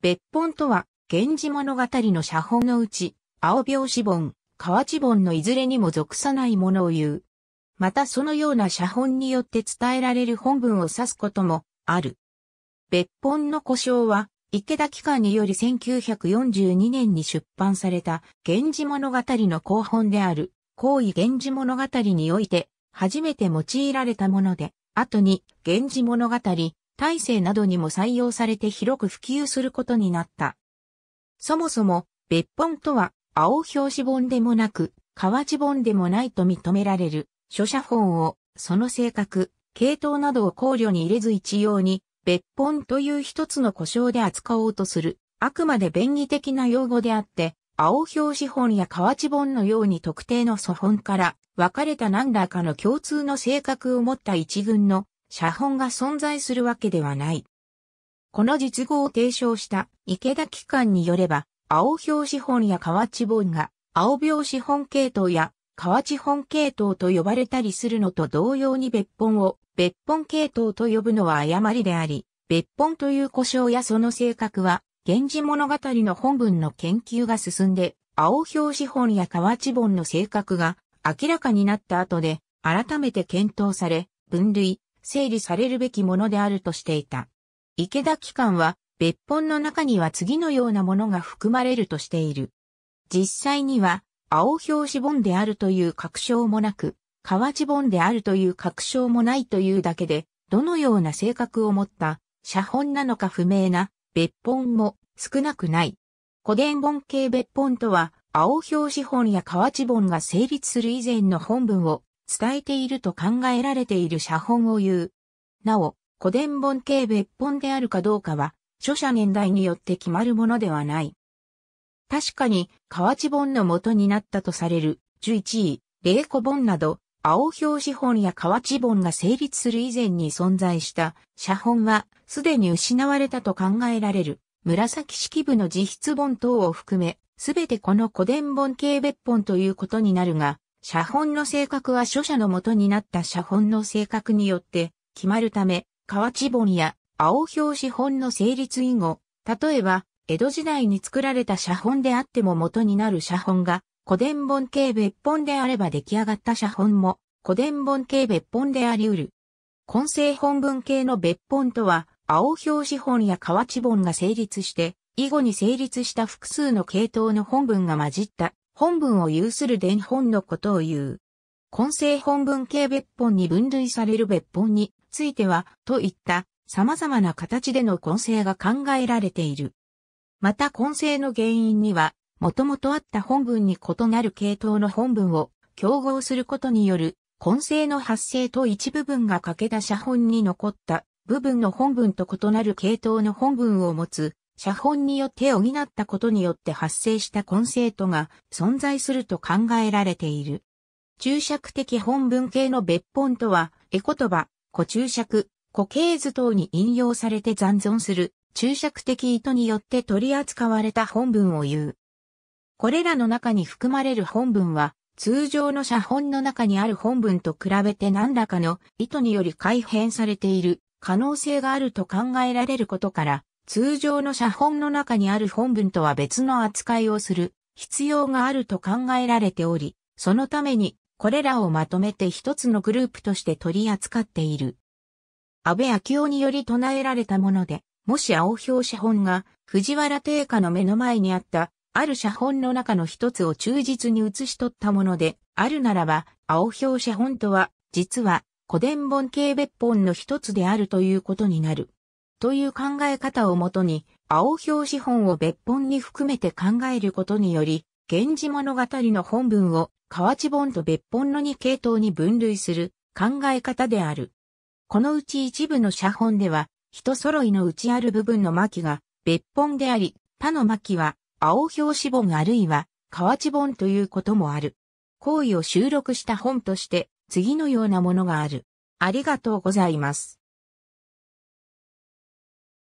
別本とは、源氏物語の写本のうち、青拍子本、河内本のいずれにも属さないものを言う。またそのような写本によって伝えられる本文を指すこともある。別本の故障は、池田機関により1942年に出版された、源氏物語の後本である、後位源氏物語において、初めて用いられたもので、後に、源氏物語、体制などにも採用されて広く普及することになった。そもそも、別本とは、青表紙本でもなく、河内本でもないと認められる、書写本を、その性格、系統などを考慮に入れず一様に、別本という一つの故障で扱おうとする、あくまで便宜的な用語であって、青表紙本や河内本のように特定の素本から分かれた何らかの共通の性格を持った一群の写本が存在するわけではない。この実語を提唱した池田機関によれば、青表資本や河内本が青表資本系統や河内本系統と呼ばれたりするのと同様に別本を別本系統と呼ぶのは誤りであり、別本という故障やその性格は、源氏物語の本文の研究が進んで、青表資本や河内本の性格が明らかになった後で、改めて検討され、分類、整理されるべきものであるとしていた。池田機関は、別本の中には次のようなものが含まれるとしている。実際には、青表紙本であるという確証もなく、河内本であるという確証もないというだけで、どのような性格を持った写本なのか不明な別本も少なくない。古伝本系別本とは、青表紙本や河内本が成立する以前の本文を伝えていると考えられている写本を言う。なお、古伝本系別本であるかどうかは、著者年代によって決まるものではない。確かに、河内本の元になったとされる、11位、霊子本など、青表紙本や河内本が成立する以前に存在した写本は、すでに失われたと考えられる、紫式部の自筆本等を含め、すべてこの古伝本系別本ということになるが、写本の性格は著者の元になった写本の性格によって決まるため、河内本や青表紙本の成立以後、例えば、江戸時代に作られた写本であっても元になる写本が、古典本系別本であれば出来上がった写本も、古典本系別本であり得る。根性本文系の別本とは、青表紙本や河内本が成立して、以後に成立した複数の系統の本文が混じった本文を有する伝本のことを言う。根性本文系別本に分類される別本については、といった様々な形での根性が考えられている。また根性の原因には、もともとあった本文に異なる系統の本文を競合することによる根性の発生と一部分が欠けた写本に残った部分の本文と異なる系統の本文を持つ写本によって補ったことによって発生したコンセートが存在すると考えられている。注釈的本文系の別本とは、絵言葉、古注釈、古系図等に引用されて残存する注釈的意図によって取り扱われた本文を言う。これらの中に含まれる本文は、通常の写本の中にある本文と比べて何らかの意図により改変されている可能性があると考えられることから、通常の写本の中にある本文とは別の扱いをする必要があると考えられており、そのためにこれらをまとめて一つのグループとして取り扱っている。安倍昭夫により唱えられたもので、もし青表写本が藤原定家の目の前にあったある写本の中の一つを忠実に写し取ったもので、あるならば、青表写本とは、実は、古伝本系別本の一つであるということになる。という考え方をもとに、青表資本を別本に含めて考えることにより、源氏物語の本文を河内本と別本の2系統に分類する考え方である。このうち一部の写本では、人揃いのうちある部分の巻が別本であり、他の巻は青表紙本あるいは河内本ということもある。行為を収録した本として次のようなものがある。ありがとうございます。